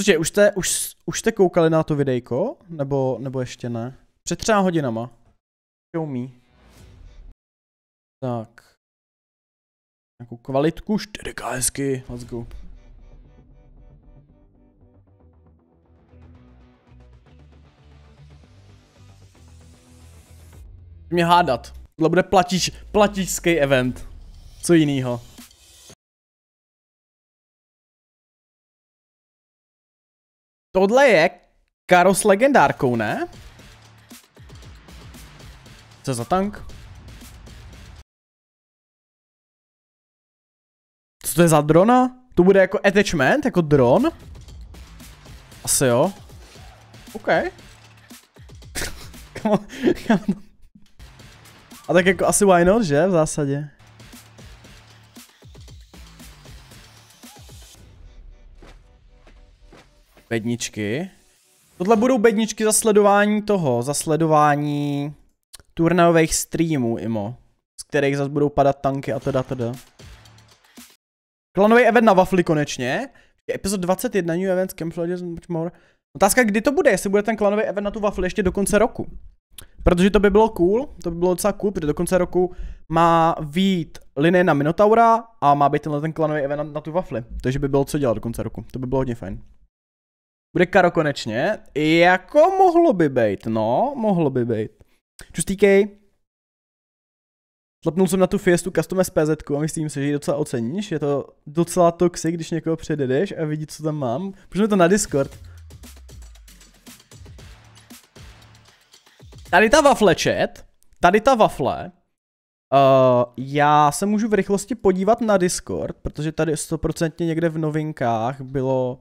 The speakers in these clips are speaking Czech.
Cože, už jste, už, už jste koukali na to videjko? Nebo, nebo ještě ne? Před třeba hodinama. Show me. Tak. Nějakou kvalitku, 4K hezky, let's go. Mě hádat. Tohle bude platič, platičský event. Co jinýho. Tohle je Karo s legendárkou, ne? Co za tank? Co to je za drona? To bude jako attachment, jako dron? Asi jo. OK. A tak jako asi why not, že? V zásadě. Bedničky. Tohle budou bedničky za sledování toho, za sledování turnajových streamů, Imo. Z kterých zase budou padat tanky a teda teda. Klanový event na wafli konečně. Epizod 21, New Events, Legends, much more. Otázka, kdy to bude, jestli bude ten klanový event na tu wafli ještě do konce roku. Protože to by bylo cool, to by bylo docela cool, protože do konce roku má vít linie na Minotaura a má být tenhle ten klanový event na, na tu wafli. Takže by bylo co dělat do konce roku, to by bylo hodně fajn. Bude Karo konečně? Jako mohlo by být, no, mohlo by být. Čustýkej. Tlepnul jsem na tu Fiestu Custom SPZ a myslím si, že ji docela oceníš. Je to docela toxic, když někoho předjedeš a vidí, co tam mám. Půjdeme to na Discord. Tady ta wafle chat, tady ta wafle, Uh, já se můžu v rychlosti podívat na Discord, protože tady stoprocentně někde v novinkách bylo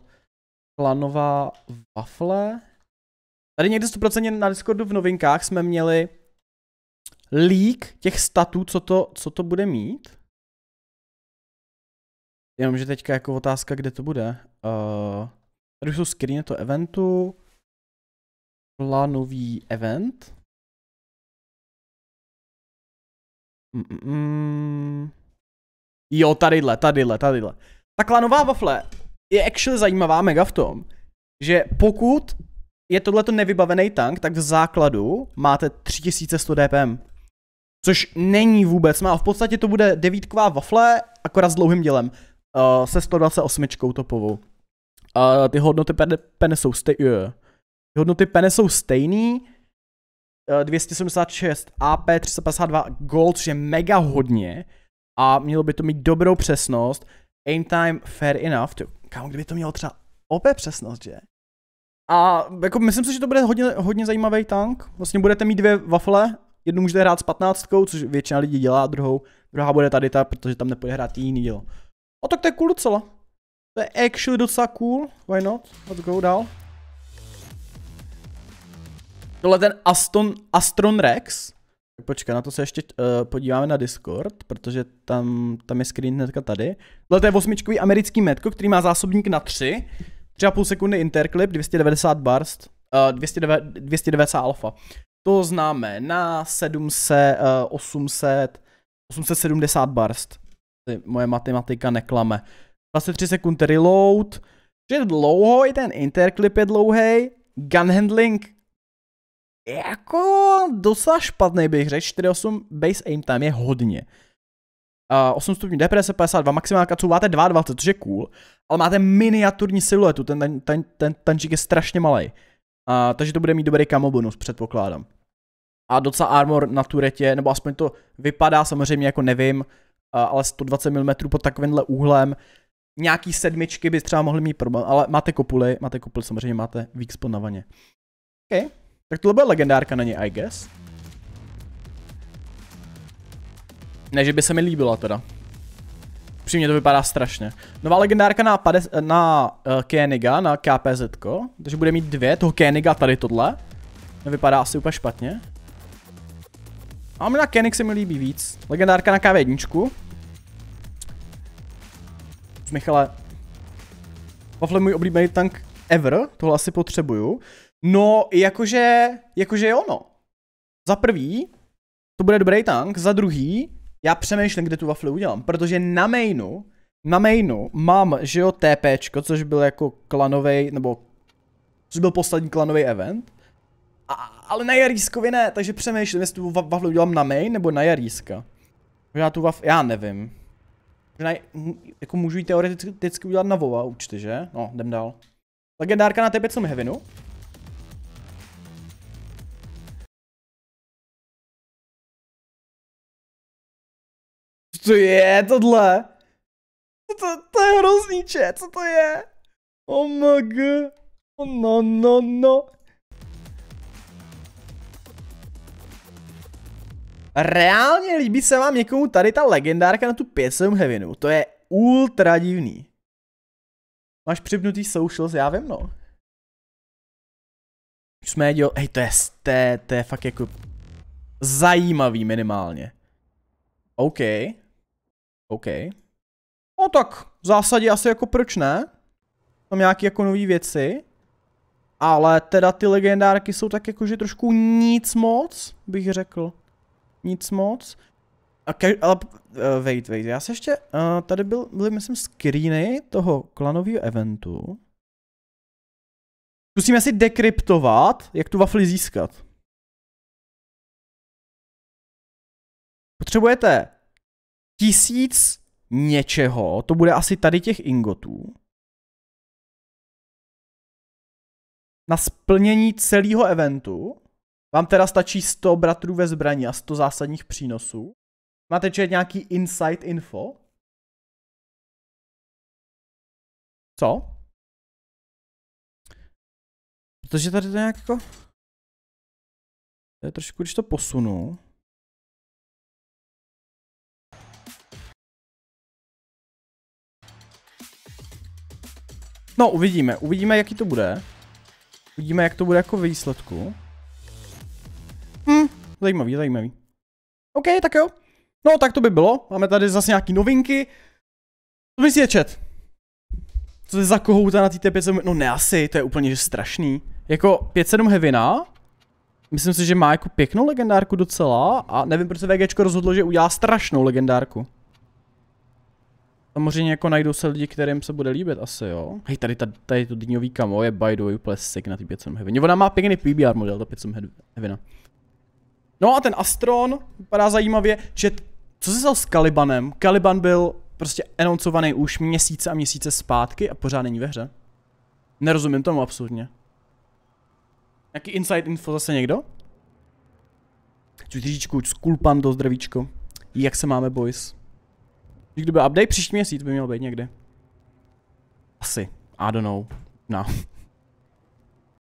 klanová wafle. Tady někde 100% na Discordu v novinkách jsme měli leak těch statů, co to, co to bude mít. Jenomže teďka jako otázka, kde to bude. Uh, tady jsou screeny to eventu. Klanový event. Mm, mm, mm. Jo, tadyhle, tadyhle, tadyhle. Ta klanová wafle je actually zajímavá mega v tom, že pokud je tohleto nevybavený tank, tak v základu máte 3100 DPM. Což není vůbec má. V podstatě to bude devítková wafle, akorát s dlouhým dělem. Uh, se 128 topovou. Uh, ty hodnoty pene, pene jsou stej, uh, ty hodnoty pene jsou stejný. Uh, 276 AP, 352 gold, což je mega hodně. A mělo by to mít dobrou přesnost aim time fair enough. Ty, kámo, kdyby to mělo třeba OP přesnost, že? A jako myslím si, že to bude hodně, hodně zajímavý tank. Vlastně budete mít dvě wafle, jednu můžete hrát s patnáctkou, což většina lidí dělá, druhou, druhá bude tady ta, protože tam nepůjde hrát jiný dílo. A tak to je cool docela. To je actually docela cool, why not? Let's go dál. Tohle ten Aston, Astron Rex, Počkej, na to se ještě uh, podíváme na Discord, protože tam, tam je screen hnedka tady. Tohle to je osmičkový americký metko, který má zásobník na 3. 3,5 sekundy interclip, 290 barst, uh, 209, 290 alfa. To známe na 700, uh, 800, 870 barst. Moje matematika neklame. 23 sekund reload, že je dlouho, i ten interclip je dlouhý. Gun handling jako docela špatný bych řekl, 4.8 base aim tam je hodně. Uh, 8 stupňů DPS 52, maximálka co máte 22, což je cool, ale máte miniaturní siluetu, ten, ten, ten, ten tančík je strašně malý. Uh, takže to bude mít dobrý kamo bonus, předpokládám. A docela armor na turetě, nebo aspoň to vypadá, samozřejmě jako nevím, uh, ale 120 mm pod takovýmhle úhlem, nějaký sedmičky by třeba mohly mít problém, ale máte kopuly, máte kopuly, samozřejmě máte weak na vaně. Okay. Tak tohle byla legendárka, něj, I guess. Ne, že by se mi líbila teda. Přímě to vypadá strašně. Nová legendárka na, pades, na uh, eh, Kéniga, na KPZ, takže bude mít dvě, toho Kéniga tady tohle. Nevypadá asi úplně špatně. A na Kénig se mi líbí víc. Legendárka na KV1. Michale, Pavle můj oblíbený tank ever, tohle asi potřebuju. No, jakože, jakože jo, no. Za prvý, to bude dobrý tank, za druhý, já přemýšlím, kde tu wafli udělám, protože na mainu, na mainu mám, že jo, TPčko, což byl jako klanový, nebo což byl poslední klanový event, a, ale na Jarískovi ne, takže přemýšlím, jestli tu wafli udělám na main nebo na Jaríska. Já tu waf, já nevím. Na, jako můžu ji teoreticky udělat na Vova určitě, že? No, jdem dál. Legendárka na TP co mi hevinu. Co je tohle? To, to, to je hrozný če, co to je? god. Oh no, no, no. Reálně líbí se vám někomu tady ta legendárka na tu 5-7 To je ultra divný. Máš připnutý socials, já vím no. Jsme dělali, Hej, to je, to je, to je fakt jako zajímavý minimálně. OK. OK. No tak, v zásadě asi jako proč ne? Tam nějaké jako nové věci. Ale teda ty legendárky jsou tak jakože trošku nic moc, bych řekl. Nic moc. A ke, ale, uh, wait, wait, já se ještě, uh, tady byl, byly myslím screeny toho klanového eventu. Zkusíme si dekryptovat, jak tu wafli získat. Potřebujete tisíc něčeho, to bude asi tady těch ingotů, na splnění celého eventu vám teda stačí 100 bratrů ve zbraní a 100 zásadních přínosů. Máte čet nějaký insight info? Co? Protože tady to nějak jako... To je trošku, když to posunu. No, uvidíme. Uvidíme, jaký to bude. Uvidíme, jak to bude jako výsledku. Hm, zajímavý, zajímavý. OK, tak jo. No, tak to by bylo. Máme tady zase nějaký novinky. Co myslí je chat? Co je za kohouta na té 5 No ne asi, to je úplně že strašný. Jako 5-7 Hevina. Myslím si, že má jako pěknou legendárku docela a nevím, proč se VGčko rozhodlo, že udělá strašnou legendárku. Samozřejmě jako najdou se lidi, kterým se bude líbit asi, jo. Hej, tady, ta, tady to dňový kamo je by the way úplně sick na ty 500 Heavy. Ona má pěkný PBR model, ta 500 Heavy. No a ten Astron vypadá zajímavě, že co se stalo s Kalibanem? Kaliban byl prostě enoncovaný už měsíce a měsíce zpátky a pořád není ve hře. Nerozumím tomu absolutně. Jaký inside info zase někdo? Čutřičku, skulpan do zdravíčko. Jak se máme, boys? Když kdyby update příští měsíc by měl být někdy. Asi. I don't know. No.